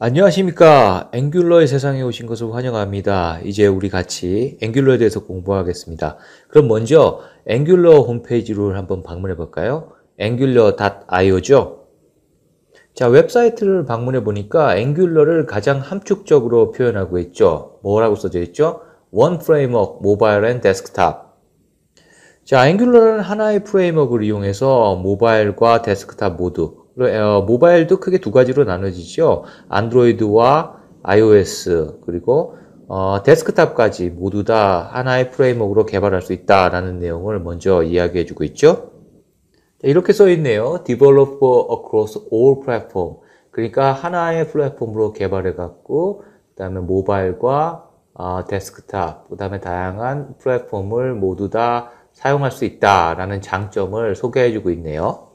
안녕하십니까. 앵귤러의 세상에 오신 것을 환영합니다. 이제 우리 같이 앵귤러에 대해서 공부하겠습니다. 그럼 먼저 앵귤러 홈페이지를 한번 방문해 볼까요? angular.io죠? 자, 웹사이트를 방문해 보니까 앵귤러를 가장 함축적으로 표현하고 있죠. 뭐라고 써져 있죠? One Framework Mobile and Desktop. 자, 앵귤러는 하나의 프레임워크를 이용해서 모바일과 데스크탑 모두 어, 모바일도 크게 두 가지로 나눠지죠. 안드로이드와 iOS 그리고 어, 데스크탑까지 모두 다 하나의 프레임워크로 개발할 수 있다라는 내용을 먼저 이야기해주고 있죠. 이렇게 써 있네요. Developer across all platform. 그러니까 하나의 플랫폼으로 개발해갖고 그다음에 모바일과 어, 데스크탑, 그다음에 다양한 플랫폼을 모두 다 사용할 수 있다라는 장점을 소개해주고 있네요.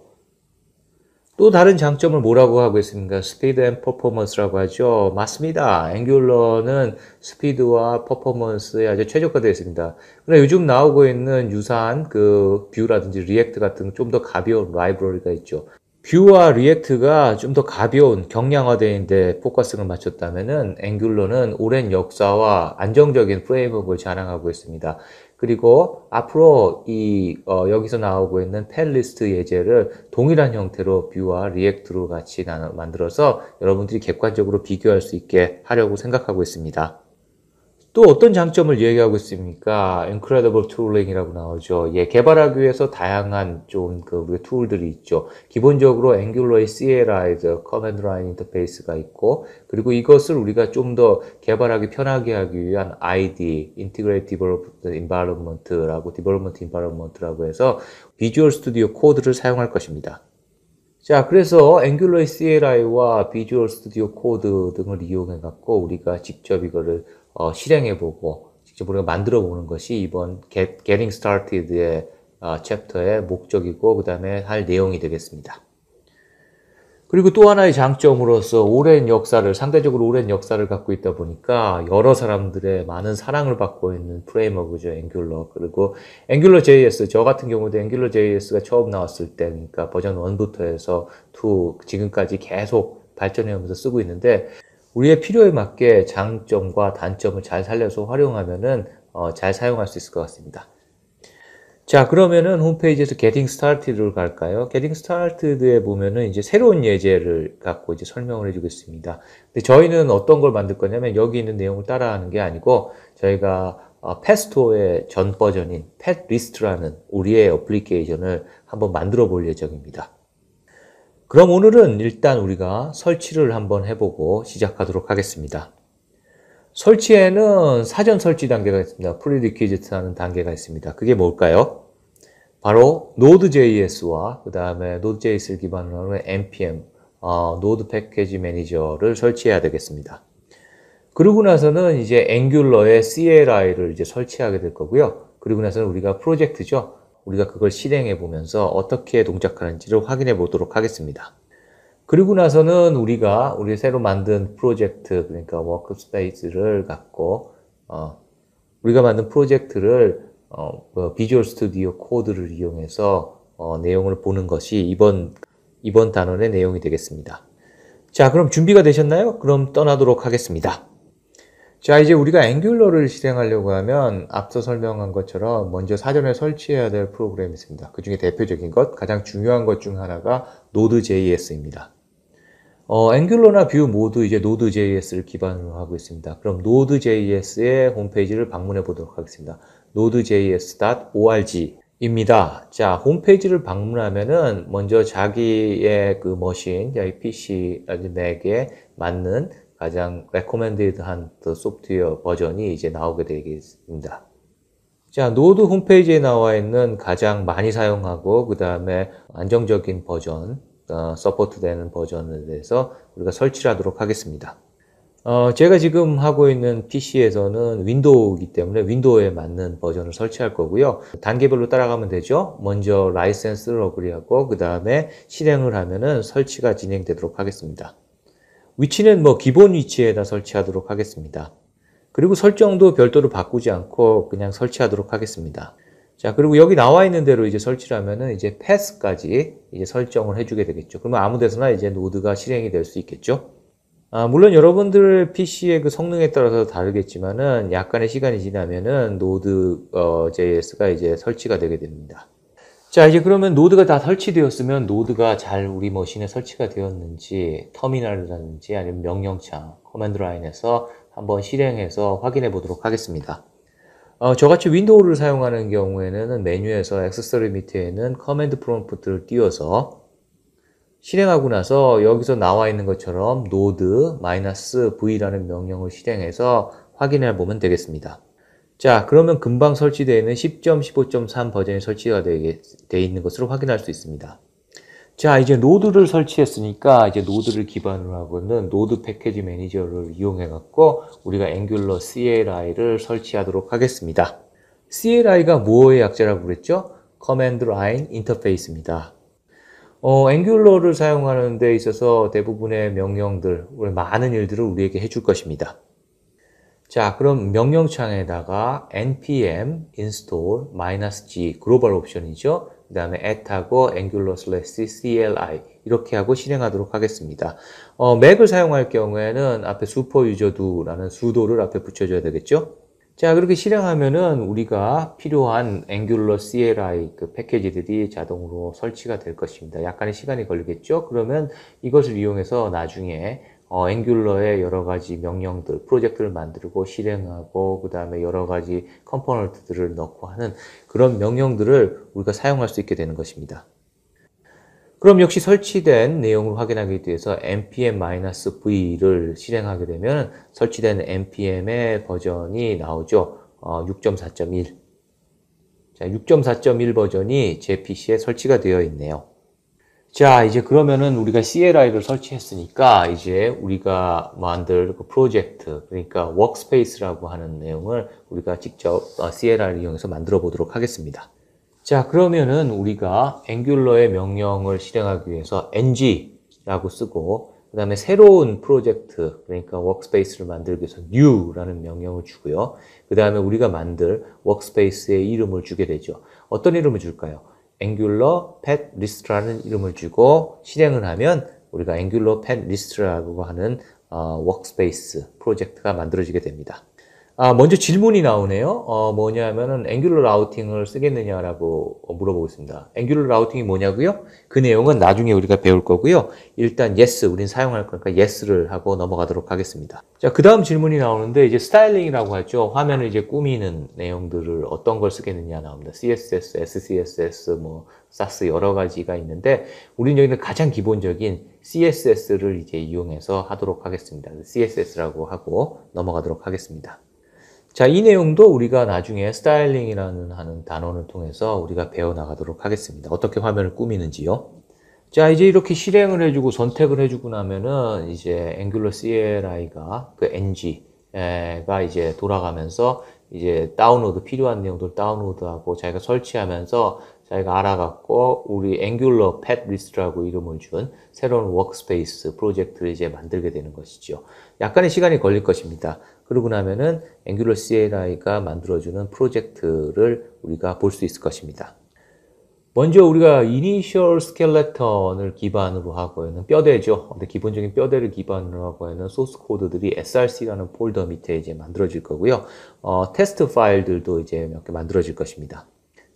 또 다른 장점을 뭐라고 하고 있습니까? 스피드 앤 퍼포먼스라고 하죠. 맞습니다. 앵귤러는 스피드와 퍼포먼스에 아주 최적화되어 있습니다. 그러 요즘 나오고 있는 유사한 그 뷰라든지 리액트 같은 좀 더 가벼운 라이브러리가 있죠. 뷰와 리액트가 좀 더 가벼운 경량화되는데 포커스를 맞췄다면은 앵귤러는 오랜 역사와 안정적인 프레임워크를 자랑하고 있습니다. 그리고 앞으로 이 어, 여기서 나오고 있는 펠리스트 예제를 동일한 형태로 뷰와 리액트로 같이 나 만들어서 여러분들이 객관적으로 비교할 수 있게 하려고 생각하고 있습니다. 또 어떤 장점을 얘기하고 있습니까? Incredible Tooling이라고 나오죠. 예, 개발하기 위해서 다양한 좀 그 툴들이 있죠. 기본적으로 Angular의 CLI, Command Line 인터페이스가 있고, 그리고 이것을 우리가 좀 더 개발하기 편하게 하기 위한 ID, Integrated Development Environment라고, Development Environment라고 해서 비주얼 스튜디오 코드를 사용할 것입니다. 자, 그래서 앵귤러의 CLI와 비주얼 스튜디오 코드 등을 이용해 갖고 우리가 직접 이거를 어, 실행해보고 직접 우리가 만들어보는 것이 이번 Get, Getting Started의 어, 챕터의 목적이고 그 다음에 할 내용이 되겠습니다. 그리고 또 하나의 장점으로서 오랜 역사를 상대적으로 오랜 역사를 갖고 있다 보니까 여러 사람들의 많은 사랑을 받고 있는 프레임워크죠 앵귤러 그리고 앵귤러 JS 저 같은 경우도 앵귤러 JS가 처음 나왔을 때 그러니까 버전 1부터 해서 2 지금까지 계속 발전해오면서 쓰고 있는데 우리의 필요에 맞게 장점과 단점을 잘 살려서 활용하면은 어, 잘 사용할 수 있을 것 같습니다. 자 그러면은 홈페이지에서 Getting Started를 갈까요? Getting Started에 보면은 이제 새로운 예제를 갖고 이제 설명을 해주고 있습니다. 근데 저희는 어떤 걸 만들 거냐면 여기 있는 내용을 따라하는 게 아니고 저희가 어, 페스토의 전 버전인 펫리스트라는 우리의 어플리케이션을 한번 만들어 볼 예정입니다. 그럼 오늘은 일단 우리가 설치를 한번 해보고 시작하도록 하겠습니다. 설치에는 사전 설치 단계가 있습니다. 프리리퀴즈트라는 단계가 있습니다. 그게 뭘까요? 바로 Node.js와 그 다음에 Node.js를 기반으로 하는 npm, 어, Node 패키지 매니저를 설치해야 되겠습니다. 그러고 나서는 이제 Angular의 CLI를 이제 설치하게 될 거고요. 그리고 나서는 우리가 프로젝트죠. 우리가 그걸 실행해 보면서 어떻게 동작하는지를 확인해 보도록 하겠습니다. 그리고 나서는 우리가 우리 새로 만든 프로젝트 그러니까 워크스페이스를 갖고 어, 우리가 만든 프로젝트를 어, 뭐 비주얼 스튜디오 코드를 이용해서 어, 내용을 보는 것이 이번 이번 단원의 내용이 되겠습니다. 자, 그럼 준비가 되셨나요? 그럼 떠나도록 하겠습니다. 자 이제 우리가 앵귤러를 실행하려고 하면 앞서 설명한 것처럼 먼저 사전에 설치해야 될 프로그램이 있습니다. 그 중에 대표적인 것, 가장 중요한 것 중 하나가 Node.js입니다. 어, 앵귤러나 뷰 모두 이제 Node.js를 기반으로 하고 있습니다. 그럼 Node.js의 홈페이지를 방문해 보도록 하겠습니다. nodejs.org입니다. 자, 홈페이지를 방문하면은 먼저 자기의 그 머신, 자기 PC, 아니 맥에 맞는 가장 레코멘데드한 소프트웨어 버전이 이제 나오게 되겠습니다. 자, 노드 홈페이지에 나와 있는 가장 많이 사용하고 그 다음에 안정적인 버전, 어, 서포트되는 버전에 대해서 우리가 설치 하도록 하겠습니다. 어, 제가 지금 하고 있는 PC에서는 윈도우이기 때문에 윈도우에 맞는 버전을 설치할 거고요. 단계별로 따라가면 되죠. 먼저 라이센스를 어그리하고 그 다음에 실행을 하면은 설치가 진행되도록 하겠습니다. 위치는 뭐 기본 위치에다 설치하도록 하겠습니다. 그리고 설정도 별도로 바꾸지 않고 그냥 설치하도록 하겠습니다. 자, 그리고 여기 나와 있는 대로 이제 설치를 하면은 이제 패스까지 이제 설정을 해주게 되겠죠. 그러면 아무 데서나 이제 노드가 실행이 될 수 있겠죠. 아, 물론 여러분들 PC의 그 성능에 따라서 다르겠지만은 약간의 시간이 지나면은 노드 어, JS가 이제 설치가 되게 됩니다. 자, 이제 그러면 노드가 다 설치되었으면 노드가 잘 우리 머신에 설치가 되었는지 터미널이라든지 아니면 명령창, 커맨드 라인에서 한번 실행해서 확인해 보도록 하겠습니다. 어, 저같이 윈도우를 사용하는 경우에는 메뉴에서 액세서리 밑에는 커맨드 프롬프트를 띄워서 실행하고 나서 여기서 나와 있는 것처럼 노드-v라는 명령을 실행해서 확인해 보면 되겠습니다. 자, 그러면 금방 설치되어 있는 10.15.3 버전이 설치가 되어 있는 것으로 확인할 수 있습니다. 자, 이제 노드를 설치했으니까 이제 노드를 기반으로 하고는 노드 패키지 매니저를 이용해 갖고 우리가 앵귤러 CLI를 설치하도록 하겠습니다. CLI가 무엇의 약자라고 그랬죠? 커맨드 라인 인터페이스입니다. 어, 앵귤러를 사용하는 데 있어서 대부분의 명령들, 많은 일들을 우리에게 해줄 것입니다. 자, 그럼 명령창에다가 npm install -g 글로벌 옵션이죠. 그 다음에 at하고 angular slash cli 이렇게 하고 실행하도록 하겠습니다. 어, 맥을 사용할 경우에는 앞에 super user do라는 수도를 앞에 붙여줘야 되겠죠. 자, 그렇게 실행하면은 우리가 필요한 angular cli 그 패키지들이 자동으로 설치가 될 것입니다. 약간의 시간이 걸리겠죠. 그러면 이것을 이용해서 나중에 어, 앵귤러의 여러 가지 명령들, 프로젝트를 만들고 실행하고 그 다음에 여러 가지 컴포넌트들을 넣고 하는 그런 명령들을 우리가 사용할 수 있게 되는 것입니다. 그럼 역시 설치된 내용을 확인하기 위해서 npm-v를 실행하게 되면 설치된 npm의 버전이 나오죠. 어, 6.4.1. 자, 6.4.1 버전이 제 PC에 설치가 되어 있네요. 자, 이제 그러면은 우리가 CLI를 설치했으니까 이제 우리가 만들 그 프로젝트, 그러니까 w o r k s p a c e 라고 하는 내용을 우리가 직접 어, CLI를 이용해서 만들어 보도록 하겠습니다. 자, 그러면은 우리가 앵귤러의 명령을 실행하기 위해서 ng라고 쓰고 그 다음에 새로운 프로젝트, 그러니까 w o r k s p a c e 를 만들기 위해서 new라는 명령을 주고요. 그 다음에 우리가 만들 w o r k s p a c e 의 이름을 주게 되죠. 어떤 이름을 줄까요? angular path list라는 이름을 주고 실행을 하면 우리가 angular path list라고 하는 어, workspace 프로젝트가 만들어지게 됩니다. 아, 먼저 질문이 나오네요. 어, 뭐냐면은 앵귤러 라우팅을 쓰겠느냐라고 물어보고 있습니다. 앵귤러 라우팅이 뭐냐고요? 그 내용은 나중에 우리가 배울 거고요. 일단 yes, 우린 사용할 거니까 yes를 하고 넘어가도록 하겠습니다. 자, 그 다음 질문이 나오는데 이제 스타일링이라고 하죠. 화면을 이제 꾸미는 내용들을 어떤 걸 쓰겠느냐 나옵니다. CSS, SCSS, 뭐 사스 여러 가지가 있는데 우리는 여기는 가장 기본적인 CSS를 이제 이용해서 하도록 하겠습니다. CSS라고 하고 넘어가도록 하겠습니다. 자, 이 내용도 우리가 나중에 스타일링이라는 하는 단어를 통해서 우리가 배워나가도록 하겠습니다. 어떻게 화면을 꾸미는지요. 자, 이제 이렇게 실행을 해주고 선택을 해주고 나면은 이제 Angular CLI가 그 NG가 이제 돌아가면서 이제 다운로드 필요한 내용들 다운로드하고 자기가 설치하면서 자기가 알아갖고 우리 Angular 앵귤러 팻 리스트라고 이름을 준 새로운 Workspace 프로젝트를 이제 만들게 되는 것이죠. 약간의 시간이 걸릴 것입니다. 그러고 나면은 Angular CLI가 만들어주는 프로젝트를 우리가 볼 수 있을 것입니다. 먼저 우리가 이니셜 스켈레턴을 기반으로 하고 있는 뼈대죠. 근데 기본적인 뼈대를 기반으로 하고 있는 소스 코드들이 src라는 폴더 밑에 이제 만들어질 거고요. 어, 테스트 파일들도 이제 몇 개 만들어질 것입니다.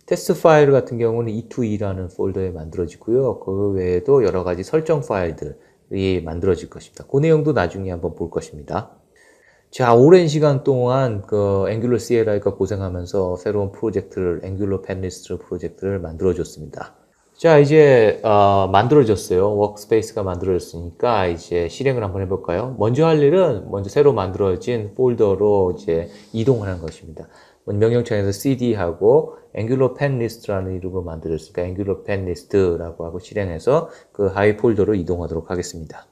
테스트 파일 같은 경우는 e2e라는 폴더에 만들어지고요. 그 외에도 여러 가지 설정 파일들이 만들어질 것입니다. 그 내용도 나중에 한번 볼 것입니다. 제가 오랜 시간 동안 그 앵귤러 CLI가 고생하면서 새로운 프로젝트를 앵귤러 팬리스트 프로젝트를 만들어줬습니다. 자 이제 어, 만들어졌어요. 워크스페이스가 만들어졌으니까 이제 실행을 한번 해볼까요? 먼저 할 일은 먼저 새로 만들어진 폴더로 이제 이동을 한 것입니다. 명령창에서 cd하고 angular 앵귤러 l i s t 라는 이름으로 만들었으니까 앵귤러 l i s t 라고 하고 실행해서 그 하이 폴더로 이동하도록 하겠습니다.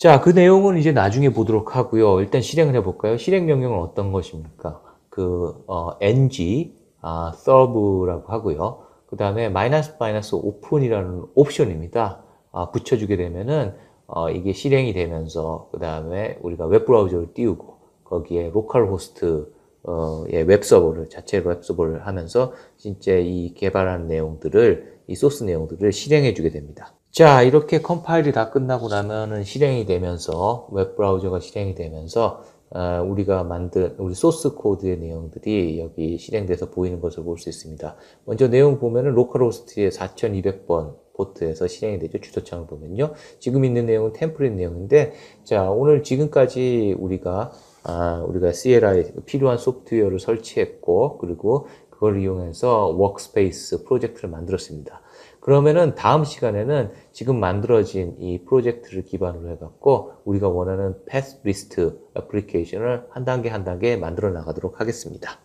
자, 그 내용은 이제 나중에 보도록 하고요. 일단 실행을 해볼까요? 실행 명령은 어떤 것입니까? 그 어, ng 아, serve라고 하고요. 그 다음에 마이너스 마이너스 오픈이라는 옵션입니다. 아, 붙여주게 되면은 어, 이게 실행이 되면서 그 다음에 우리가 웹 브라우저를 띄우고 거기에 로컬 호스트 어, 예, 웹 서버를 자체 웹 서버를 하면서 진짜 이 개발한 내용들을 이 소스 내용들을 실행해 주게 됩니다. 자, 이렇게 컴파일이 다 끝나고 나면은 실행이 되면서 웹브라우저가 실행이 되면서 어, 우리가 만든 우리 소스 코드의 내용들이 여기 실행돼서 보이는 것을 볼 수 있습니다. 먼저 내용 보면은 로컬호스트의 4200번 포트에서 실행이 되죠. 주소창을 보면요. 지금 있는 내용은 템플릿 내용인데 자, 오늘 지금까지 우리가 아, 우리가 s i 필요한 소프트웨어를 설치했고 그리고 그걸 이용해서 워크스페이스 프로젝트를 만들었습니다. 그러면은 다음 시간에는 지금 만들어진 이 프로젝트를 기반으로 해갖고 우리가 원하는 패스 리스트 애플리케이션을 한 단계 한 단계 만들어 나가도록 하겠습니다.